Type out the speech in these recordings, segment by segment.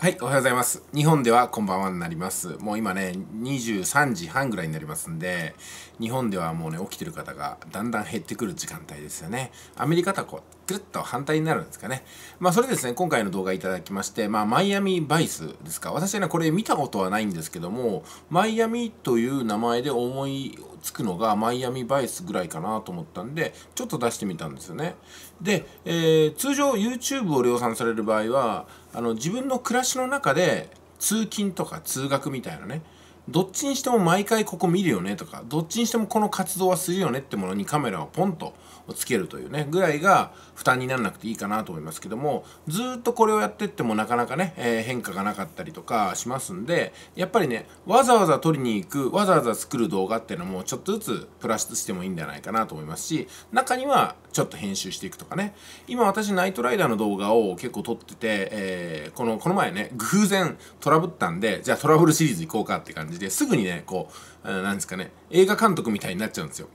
はい、おはようございます。日本ではこんばんはになります。もう今ね、23時半ぐらいになりますんで、日本ではもうね、起きてる方がだんだん減ってくる時間帯ですよね。アメリカとぐるっと反対になるんですかね。まあそれですね、今回の動画いただきまして、まあマイアミバイスですか。私はね、これ見たことはないんですけども、マイアミという名前で思いつくのがマイアミバイスぐらいかなと思ったんで、ちょっと出してみたんですよね。で、えー、通常 YouTube を量産される場合は、あの自分の暮らしの中で通勤とか通学みたいなね、どっちにしても毎回ここ見るよねとかどっちにしてもこの活動はするよねってものにカメラをポンとつけるというねぐらいが負担にならなくていいかなと思いますけどもずっとこれをやってってもなかなかね、えー、変化がなかったりとかしますんでやっぱりねわざわざ撮りに行くわざわざ作る動画っていうのもちょっとずつプラスしてもいいんじゃないかなと思いますし中にはちょっと編集していくとかね今私ナイトライダーの動画を結構撮ってて、えー、このこの前ね偶然トラブったんでじゃあトラブルシリーズ行こうかって感じじですぐにね、こう、なんですかね、映画監督みたいになっちゃうんですよ。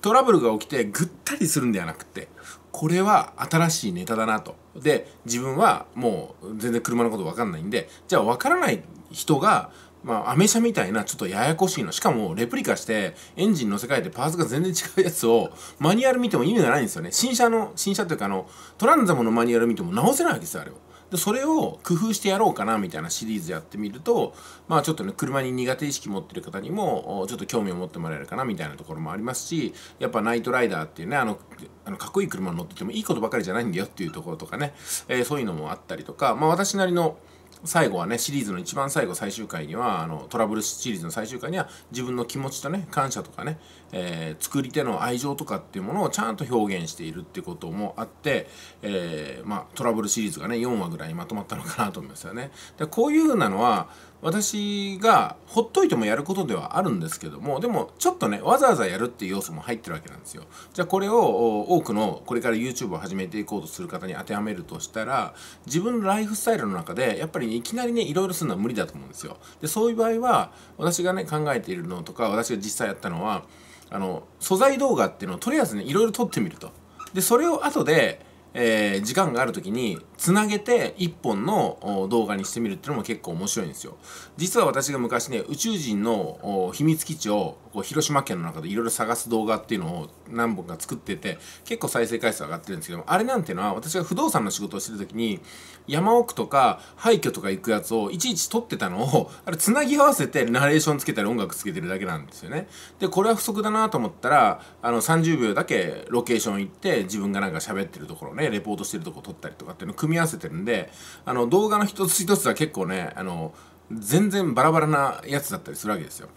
トラブルが起きてぐったりするんではなくて、これは新しいネタだなと。で、自分はもう全然車のことわかんないんで、じゃあわからない人が、まあ、アメ車みたいなちょっとややこしいの。しかも、レプリカして、エンジン乗せ替えてパーツが全然違うやつを、マニュアル見ても意味がないんですよね。新車の、新車というかあの、トランザムのマニュアル見ても直せないわけですよ、あれを。でそれを工夫してやろうかなみたいなシリーズやってみるとまあちょっとね車に苦手意識持ってる方にもちょっと興味を持ってもらえるかなみたいなところもありますしやっぱナイトライダーっていうねあのあのかっこいい車に乗っててもいいことばかりじゃないんだよっていうところとかね、えー、そういうのもあったりとかまあ私なりの最後はねシリーズの一番最後最終回にはあのトラブルシリーズの最終回には自分の気持ちとね感謝とかね、えー、作り手の愛情とかっていうものをちゃんと表現しているってこともあって、えー、まあ、トラブルシリーズがね4話ぐらいにまとまったのかなと思いますよね。でこういうなのは私がほっといてもやることではあるんですけどもでもちょっとねわざわざやるっていう要素も入ってるわけなんですよじゃあこれを多くのこれから YouTube を始めていこうとする方に当てはめるとしたら自分のライフスタイルの中でやっぱり、ね、いきなりねいろいろするのは無理だと思うんですよでそういう場合は私がね考えているのとか私が実際やったのはあの素材動画っていうのをとりあえずねいろいろ撮ってみるとでそれを後でえー、時間がある時につなげて一本の動画にしてみるっていうのも結構面白いんですよ実は私が昔ね宇宙人の秘密基地をこう広島県の中でいろいろ探す動画っていうのを何本か作ってて結構再生回数上がってるんですけどあれなんていうのは私が不動産の仕事をしてる時に山奥とか廃墟とか行くやつをいちいち撮ってたのを あれつなぎ合わせてナレーションつけたり音楽つけてるだけなんですよねでこれは不足だなと思ったらあの30秒だけロケーション行って自分がなんか喋ってるところねね、レポートしてるとこ撮ったりとかっていうのを組み合わせてるんで、あの、動画の一つ一つは結構ね、あの、全然バラバラなやつだったりするわけですよ。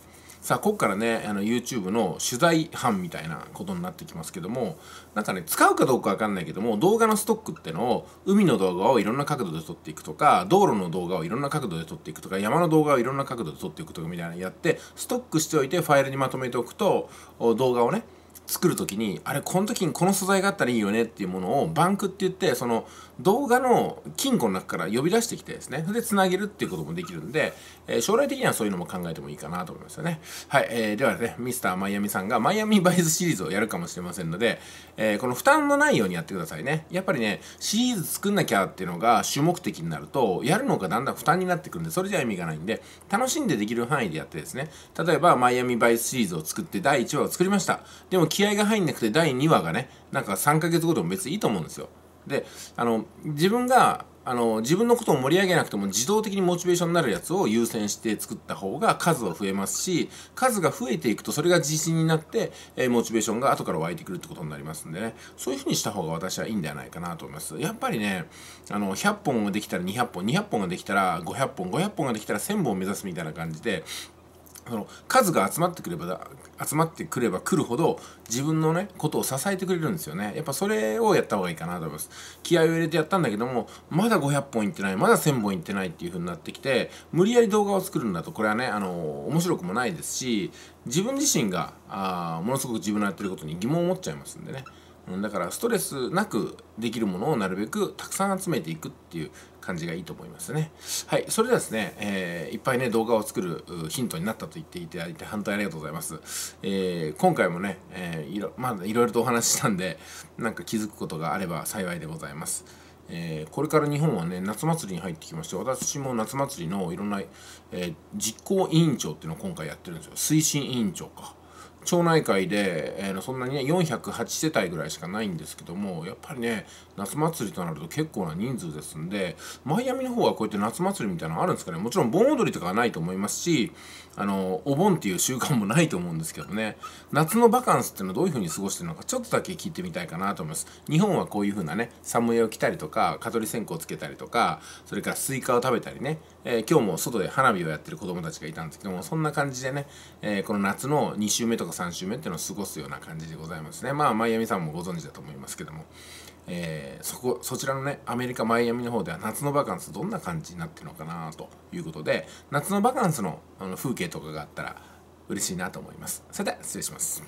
さあ、こっからね、あの、YouTube の取材班みたいなことになってきますけども、なんかね、使うかどうかわかんないけども、動画のストックってのを、海の動画をいろんな角度で撮っていくとか、道路の動画をいろんな角度で撮っていくとか、山の動画をいろんな角度で撮っていくとかみたいなのやって、ストックしておいてファイルにまとめておくと、動画をね、作る時にあれこの時にこの素材があったらいいよねっていうものをバンクって言ってその動画の金庫の中から呼び出してきてですね、で、つなげるっていうこともできるんで、えー、将来的にはそういうのも考えてもいいかなと思いますよね。はい、えー、ではね、ミスターマイアミさんがマイアミバイズシリーズをやるかもしれませんので、えー、この負担のないようにやってくださいね。やっぱりね、シリーズ作んなきゃっていうのが主目的になると、やるのがだんだん負担になってくるんで、それじゃ意味がないんで、楽しんでできる範囲でやってですね、例えばマイアミバイズシリーズを作って第1話を作りました。でも気合が入んなくて第2話がね、なんか3ヶ月後でも別にいいと思うんですよ。であの自分があの自分のことを盛り上げなくても自動的にモチベーションになるやつを優先して作った方が数は増えますし数が増えていくとそれが自信になって、えモチベーションが後から湧いてくるってことになりますんでねそういうふうにした方が私はいいんではないかなと思いますやっぱりねあの100本ができたら200本200本ができたら500本500本ができたら1000本を目指すみたいな感じでその数が集まってくれば集まってくればくるほど自分のねことを支えてくれるんですよねやっぱそれをやった方がいいかなと思います気合を入れてやったんだけどもまだ500本いってないまだ1000本いってないっていう風になってきて無理やり動画を作るんだとこれはねあの面白くもないですし自分自身があものすごく自分のやってることに疑問を持っちゃいますんでねだからストレスなくできるものをなるべくたくさん集めていくっていう感じがいいと思いますね。はい、それではですね、えー、いっぱいね、動画を作るヒントになったと言っていただいて、反対ありがとうございます。えー、今回もね、えー、いろ、まあ、いろいろとお話ししたんで、なんか気づくことがあれば幸いでございます。えー、これから日本はね夏祭りに入ってきまして私も夏祭りのいろんな、えー、実行委員長っていうのを今回やってるんですよ推進委員長か町内会で、えー、そんなにね408世帯ぐらいしかないんですけどもやっぱりね夏祭りとなると結構な人数ですんでマイアミの方はこうやって夏祭りみたいなのあるんですかねもちろん盆踊りとかはないと思いますしあのお盆っていう習慣もないと思うんですけどね夏のバカンスっていうのはどういう風に過ごしてるのかちょっとだけ聞いてみたいかなと思います日本はこういう風なね寒いを着たりとか蚊取り線香をつけたりとかそれからスイカを食べたりね、えー、今日も外で花火をやってる子供たちがいたんですけどもそんな感じでね、えー、この夏の2週目とか3週目っていうのを過ごすような感じでございますねまあマイアミさんもご存知だと思いますけども、えー、そこそちらのねアメリカマイアミの方では夏のバカンスどんな感じになってるのかなということで夏のバカンスのあの風景とかがあったら嬉しいなと思いますそれでは失礼します